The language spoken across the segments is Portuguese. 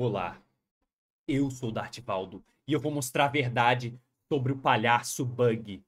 Olá, eu sou o Dartivaldo e eu vou mostrar a verdade sobre o palhaço Bug.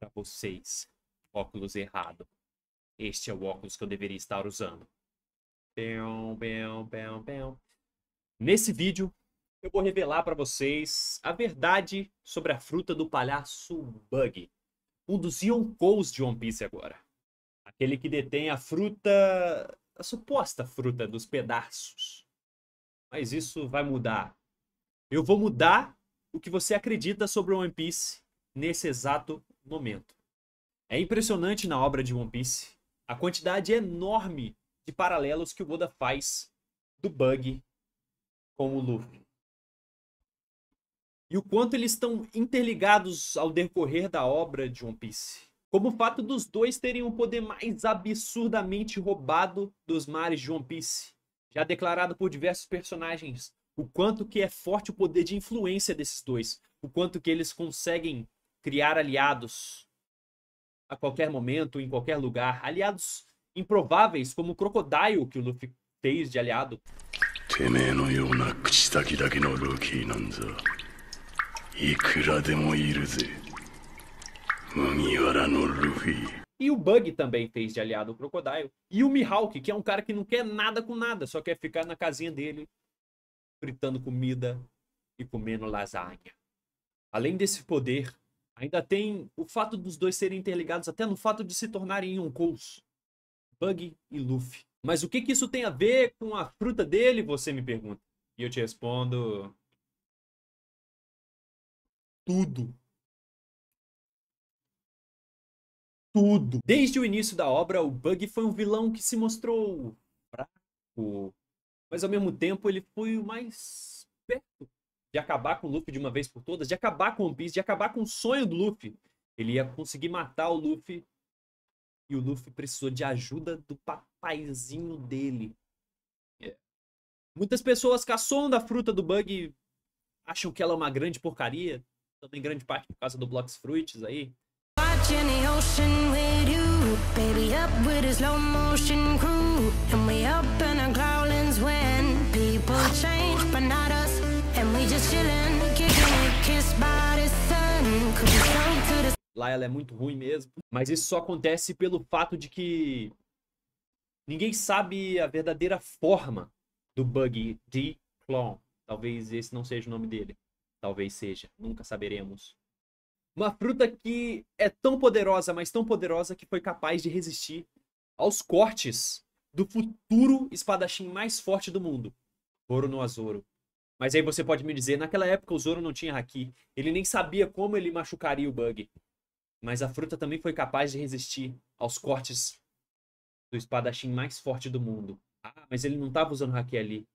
Para vocês, óculos errado. Este é o óculos que eu deveria estar usando. Nesse vídeo, eu vou revelar para vocês a verdade sobre a fruta do palhaço Bug um dos Yonkous de One Piece agora. Aquele que detém a fruta. a suposta fruta dos pedaços. Mas isso vai mudar. Eu vou mudar o que você acredita sobre One Piece nesse exato momento. É impressionante na obra de One Piece a quantidade enorme de paralelos que o Oda faz do Bug com o Luffy e o quanto eles estão interligados ao decorrer da obra de One Piece. Como o fato dos dois terem um poder mais absurdamente roubado dos mares de One Piece, já declarado por diversos personagens, o quanto que é forte o poder de influência desses dois, o quanto que eles conseguem criar aliados a qualquer momento, em qualquer lugar, aliados improváveis como o Crocodile que o Luffy fez de aliado. いくらでもいるぜ麦わらのルフィ E o Bug também fez de aliado o Crocodile. E o Mihawk, que é um cara que não quer nada com nada, só quer ficar na casinha dele, fritando comida e comendo lasanha. Além desse poder, ainda tem o fato dos dois serem interligados até no fato de se tornarem Yonkous. Bug e Luffy. Mas o que, que isso tem a ver com a fruta dele, você me pergunta? E eu te respondo, tudo. Tudo. Desde o início da obra, o Bug foi um vilão que se mostrou fraco, mas ao mesmo tempo ele foi o mais perto de acabar com o Luffy de uma vez por todas, de acabar com o One Piece, de acabar com o sonho do Luffy. Ele ia conseguir matar o Luffy e o Luffy precisou de ajuda do papaizinho dele. Muitas pessoas caçam da fruta do Bug acham que ela é uma grande porcaria também grande parte por causa do Blocks Fruits aí. Lá ela é muito ruim mesmo, mas isso só acontece pelo fato de que ninguém sabe a verdadeira forma do Bug de Clon. Talvez esse não seja o nome dele. Talvez seja, nunca saberemos. Uma fruta que é tão poderosa, mas tão poderosa que foi capaz de resistir aos cortes do futuro espadachim mais forte do mundo, Goro no Azoro. Mas aí você pode me dizer, naquela época o Zoro não tinha haki, ele nem sabia como ele machucaria o bug. Mas a fruta também foi capaz de resistir aos cortes do espadachim mais forte do mundo. Ah, mas ele não estava usando haki ali.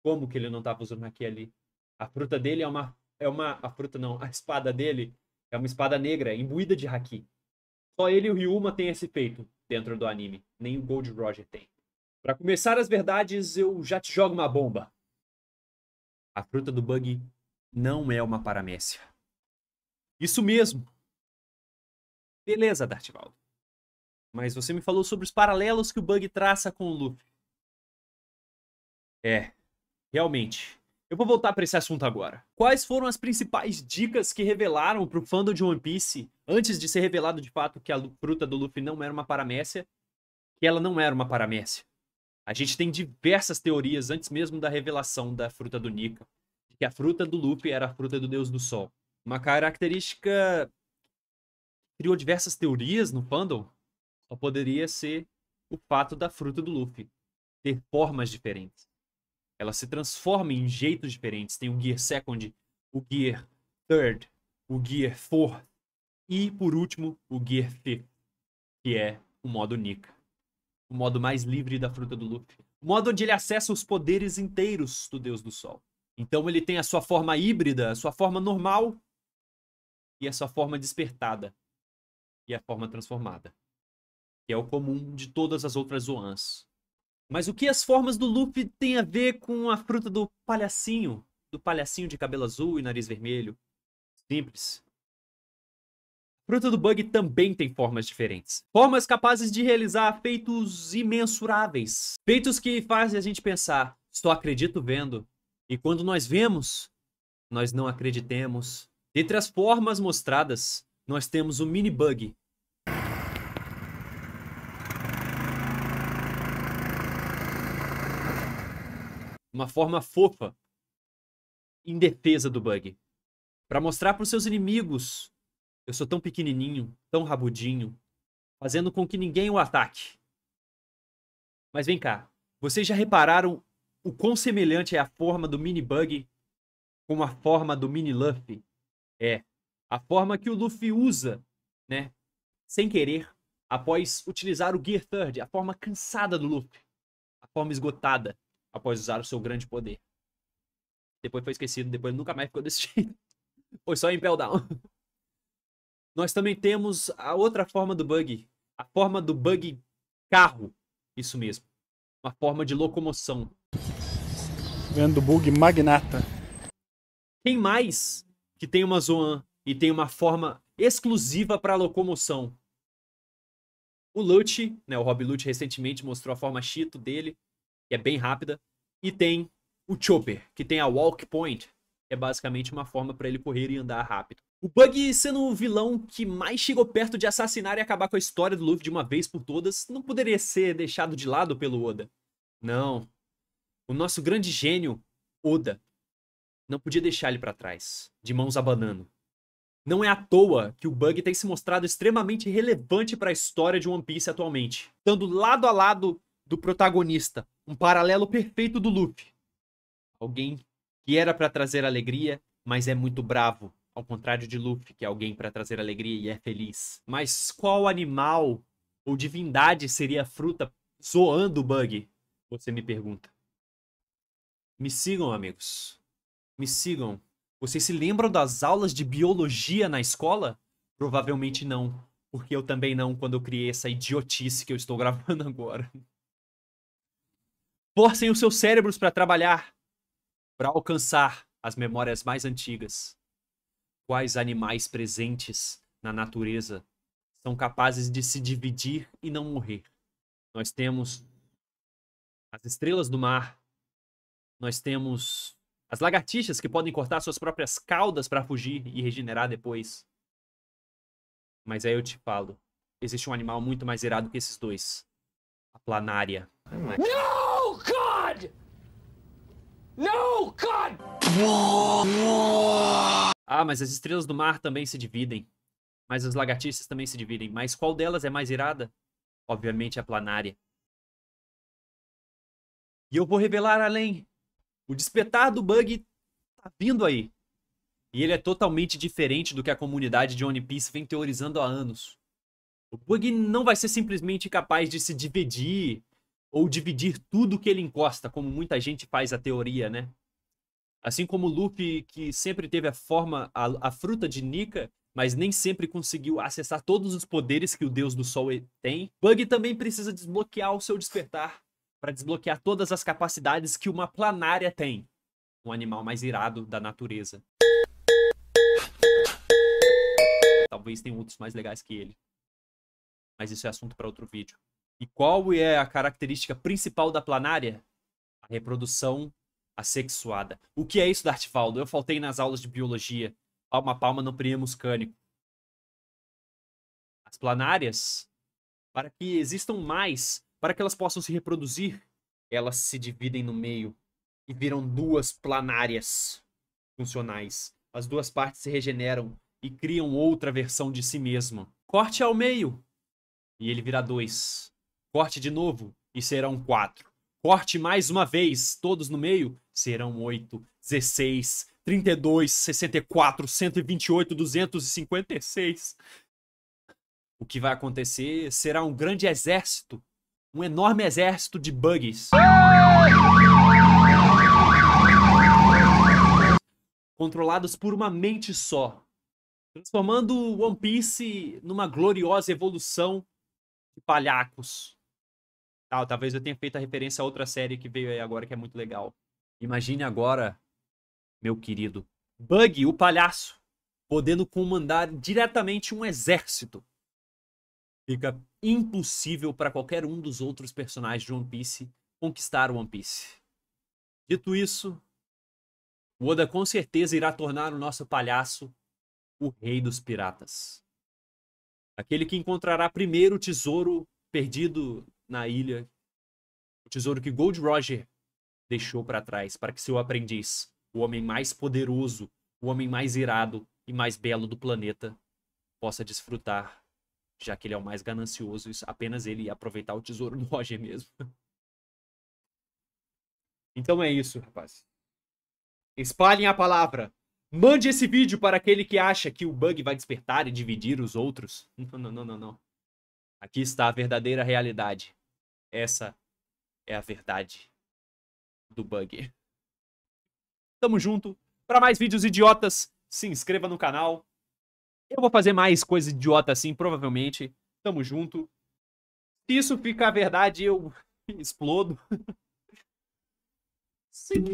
Como que ele não estava usando haki ali? A fruta dele é uma é uma. A fruta não, a espada dele é uma espada negra, imbuída de haki. Só ele e o Ryuma têm esse feito dentro do anime. Nem o Gold Roger tem. Para começar as verdades, eu já te jogo uma bomba. A fruta do bug não é uma paramécia. Isso mesmo. Beleza, Dartivaldo. Mas você me falou sobre os paralelos que o bug traça com o Luffy. É, realmente. Eu vou voltar para esse assunto agora. Quais foram as principais dicas que revelaram para o fandom de One Piece antes de ser revelado de fato que a fruta do Luffy não era uma paramécia, que ela não era uma paramécia? A gente tem diversas teorias antes mesmo da revelação da fruta do Nika, que a fruta do Luffy era a fruta do Deus do Sol. Uma característica criou diversas teorias no fandom, só poderia ser o fato da fruta do Luffy ter formas diferentes. Ela se transforma em jeitos diferentes. Tem o Gear Second, o Gear Third, o Gear Fourth e, por último, o Gear Fifth, que é o modo Nika. O modo mais livre da fruta do Luffy. O modo onde ele acessa os poderes inteiros do Deus do Sol. Então ele tem a sua forma híbrida, a sua forma normal e a sua forma despertada e a forma transformada, que é o comum de todas as outras Zoans. Mas o que as formas do Luffy têm a ver com a fruta do palhacinho? Do palhacinho de cabelo azul e nariz vermelho? Simples. A fruta do Bug também tem formas diferentes. Formas capazes de realizar feitos imensuráveis. Feitos que fazem a gente pensar, só acredito vendo. E quando nós vemos, nós não acreditemos. Dentre as formas mostradas, nós temos o Mini Bug, uma forma fofa em defesa do Bug. Para mostrar para os seus inimigos: eu sou tão pequenininho, tão rabudinho, fazendo com que ninguém o ataque. Mas vem cá, vocês já repararam o quão semelhante é a forma do mini Bug com a forma do mini Luffy? É, a forma que o Luffy usa, né? Sem querer, após utilizar o Gear Third, a forma cansada do Luffy, a forma esgotada após usar o seu grande poder. Depois foi esquecido, depois nunca mais ficou desse jeito. Foi só em Down. Nós também temos a outra forma do bug. A forma do bug carro. Isso mesmo. Uma forma de locomoção. Vendo bug magnata. Tem mais que tem uma Zoan e tem uma forma exclusiva para locomoção. O Lute, né, o Rob Lute recentemente mostrou a forma Cheeto dele, que é bem rápida. E tem o Chopper, que tem a Walk Point, que é basicamente uma forma para ele correr e andar rápido. O Bug, sendo o vilão que mais chegou perto de assassinar e acabar com a história do Luffy de uma vez por todas, não poderia ser deixado de lado pelo Oda. Não. O nosso grande gênio, Oda, não podia deixar ele para trás, de mãos abanando. Não é à toa que o Bug tem se mostrado extremamente relevante para a história de One Piece atualmente, estando lado a lado do protagonista, um paralelo perfeito do Luffy. Alguém que era para trazer alegria, mas é muito bravo, ao contrário de Luffy, que é alguém para trazer alegria e é feliz. Mas qual animal ou divindade seria a fruta zoando o bug? Você me pergunta. Me sigam, amigos. Me sigam. Vocês se lembram das aulas de biologia na escola? Provavelmente não, porque eu também não quando eu criei essa idiotice que eu estou gravando agora. Forcem os seus cérebros para trabalhar, para alcançar as memórias mais antigas. Quais animais presentes na natureza são capazes de se dividir e não morrer? Nós temos as estrelas do mar, nós temos as lagartixas que podem cortar suas próprias caudas para fugir e regenerar depois. Mas aí eu te falo, existe um animal muito mais irado que esses dois. A planária. Não! No, God! Ah, mas as estrelas do mar também se dividem. Mas as lagartixas também se dividem. Mas qual delas é mais irada? Obviamente a planária. E eu vou revelar além. O despertar do bug tá vindo aí. E ele é totalmente diferente do que a comunidade de One Piece vem teorizando há anos. O bug não vai ser simplesmente capaz de se dividir ou dividir tudo que ele encosta, como muita gente faz a teoria, né? Assim como Luffy, que sempre teve a forma, a, a fruta de Nika, mas nem sempre conseguiu acessar todos os poderes que o Deus do Sol tem, Bug também precisa desbloquear o seu despertar para desbloquear todas as capacidades que uma planária tem, um animal mais irado da natureza. Talvez tenha outros mais legais que ele. Mas isso é assunto para outro vídeo. E qual é a característica principal da planária? A reprodução assexuada. O que é isso, Dartvaldo? Eu faltei nas aulas de biologia. Palma a palma no primus cânico. As planárias, para que existam mais, para que elas possam se reproduzir, elas se dividem no meio e viram duas planárias funcionais. As duas partes se regeneram e criam outra versão de si mesma. Corte ao meio e ele vira dois. Corte de novo e serão quatro. Corte mais uma vez, todos no meio, serão 8, 16, 32, 64, 128, 256. O que vai acontecer será um grande exército, um enorme exército de bugs. Controlados por uma mente só, transformando One Piece numa gloriosa evolução de palhacos. Ah, talvez eu tenha feito a referência a outra série que veio aí agora que é muito legal. Imagine agora, meu querido, Bug, o palhaço, podendo comandar diretamente um exército. Fica impossível para qualquer um dos outros personagens de One Piece conquistar One Piece. Dito isso, o Oda com certeza irá tornar o nosso palhaço o rei dos piratas. Aquele que encontrará primeiro o tesouro perdido na ilha, o tesouro que Gold Roger deixou para trás para que seu aprendiz, o homem mais poderoso, o homem mais irado e mais belo do planeta, possa desfrutar, já que ele é o mais ganancioso, apenas ele ia aproveitar o tesouro do Roger mesmo. Então é isso, rapaz. Espalhem a palavra. Mande esse vídeo para aquele que acha que o bug vai despertar e dividir os outros. Não, não, não, não, não. Aqui está a verdadeira realidade. Essa é a verdade do bug. Tamo junto. Para mais vídeos idiotas, se inscreva no canal. Eu vou fazer mais coisa idiota assim, provavelmente. Tamo junto. Se isso ficar verdade, eu explodo. Sim.